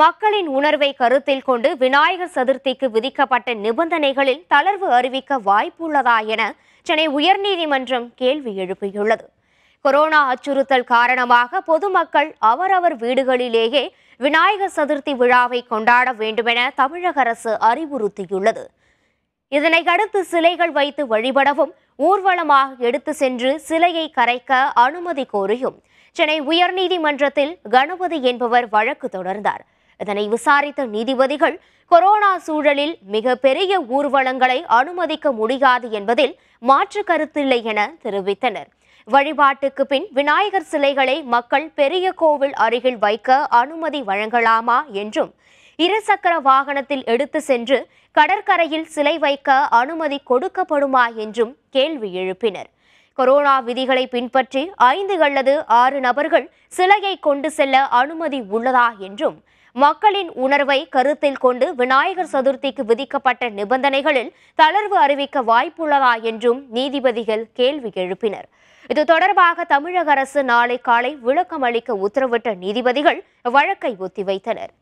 மக்களின் உணர்வை கருத்தில் கொண்டு விநாயகர் சதுர்த்திக்கு விதிக்கப்பட்ட நிபந்தனைகளில் தளர்வு அறிவிக்க வாய்ப்புள்ளதா என சென்னை உயர்நீதிமன்றம் கேள்வி எழுப்பியுள்ளது கொரோனா அச்சுறுத்தல் காரணமாக பொதுமக்கள் அவரவர் வீடுகளிலேயே விநாயகர் சதுர்த்தி விழாவை கொண்டாட வேண்டுமென தமிழக அரசு அறிவுறுத்தியுள்ளது இதனை அடுத்து சிலைகள் வைத்து வழிபடவும் ஊர்வலமாக எடுத்து சென்று சிலையை கரைக்க அனுமதி கோரியும் சென்னை உயர்நீதிமன்றத்தில் கணபதி என்பவர் வழக்கு தொடர்ந்தார் இதனை விசாரித்த நீதிபதிகள் கொரோனா சூழலில் மிக பெரிய ஊர்வலங்களை அனுமதிக்க முடியாது என்பதில் மாற்று கருத்தில்லை என தெரிவித்தனர் வழிபாட்டுக்கு பின் விநாயகர் சிலைகளை மக்கள் பெரிய கோவில் அருகில் வைக்க அனுமதி வழங்கலாமா என்றும் இருசக்கர வாகனத்தில் எடுத்து சென்று கடற்கரையில் சிலை வைக்க அனுமதி கொடுக்கப்படுமா என்றும் கேள்வி எழுப்பினர் கொரோனா விதிகளை பின்பற்றி ஐந்து அல்லது ஆறு நபர்கள் சிலையை கொண்டு செல்ல அனுமதி உள்ளதா என்றும் மக்களின் உணர்வை கருத்தில் கொண்டு விநாயகர் சதுர்த்திக்கு விதிக்கப்பட்ட நிபந்தனைகளில் தளர்வு அறிவிக்க வாய்ப்புள்ளதா என்றும் நீதிபதிகள் கேள்வி எழுப்பினர் இது தொடர்பாக தமிழக அரசு நாளை காலை விளக்கம் அளிக்க உத்தரவிட்ட நீதிபதிகள் வழக்கை ஒத்திவைத்தனர்